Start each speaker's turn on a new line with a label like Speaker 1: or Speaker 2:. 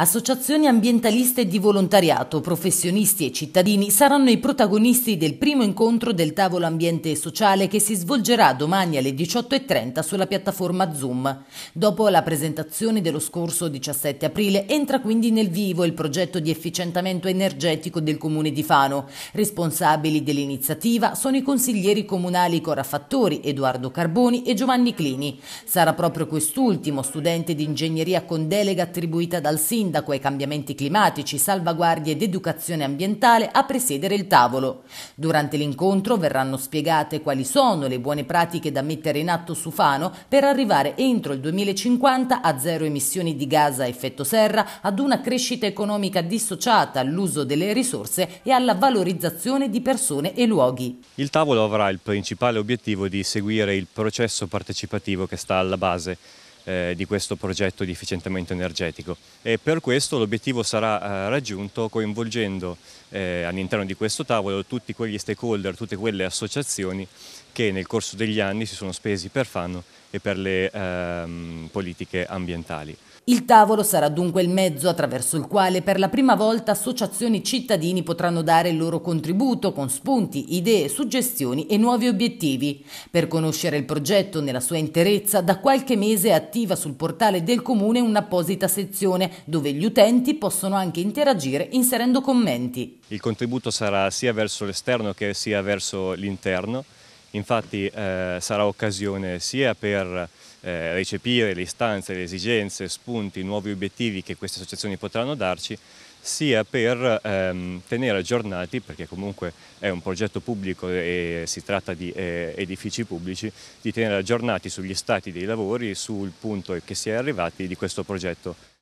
Speaker 1: Associazioni ambientaliste di volontariato, professionisti e cittadini saranno i protagonisti del primo incontro del tavolo ambiente e sociale che si svolgerà domani alle 18.30 sulla piattaforma Zoom. Dopo la presentazione dello scorso 17 aprile entra quindi nel vivo il progetto di efficientamento energetico del comune di Fano. Responsabili dell'iniziativa sono i consiglieri comunali Cora Fattori, Edoardo Carboni e Giovanni Clini. Sarà proprio quest'ultimo, studente di ingegneria con delega attribuita dal sindaco, sindaco ai cambiamenti climatici, salvaguardie ed educazione ambientale a presiedere il tavolo. Durante l'incontro verranno spiegate quali sono le buone pratiche da mettere in atto su Fano per arrivare entro il 2050 a zero emissioni di gas a effetto serra, ad una crescita economica dissociata all'uso delle risorse e alla valorizzazione di persone e luoghi.
Speaker 2: Il tavolo avrà il principale obiettivo di seguire il processo partecipativo che sta alla base eh, di questo progetto di efficientamento energetico e per questo l'obiettivo sarà eh, raggiunto coinvolgendo eh, all'interno di questo tavolo tutti quegli stakeholder, tutte quelle associazioni che nel corso degli anni si sono spesi per FAN e per le ehm, politiche ambientali.
Speaker 1: Il tavolo sarà dunque il mezzo attraverso il quale per la prima volta associazioni cittadini potranno dare il loro contributo con spunti, idee, suggestioni e nuovi obiettivi. Per conoscere il progetto nella sua interezza, da qualche mese è attiva sul portale del comune un'apposita sezione dove gli utenti possono anche interagire inserendo commenti.
Speaker 2: Il contributo sarà sia verso l'esterno che sia verso l'interno Infatti eh, sarà occasione sia per eh, recepire le istanze, le esigenze, spunti, nuovi obiettivi che queste associazioni potranno darci, sia per ehm, tenere aggiornati, perché comunque è un progetto pubblico e si tratta di eh, edifici pubblici, di tenere aggiornati sugli stati dei lavori, sul punto che si è arrivati di questo progetto.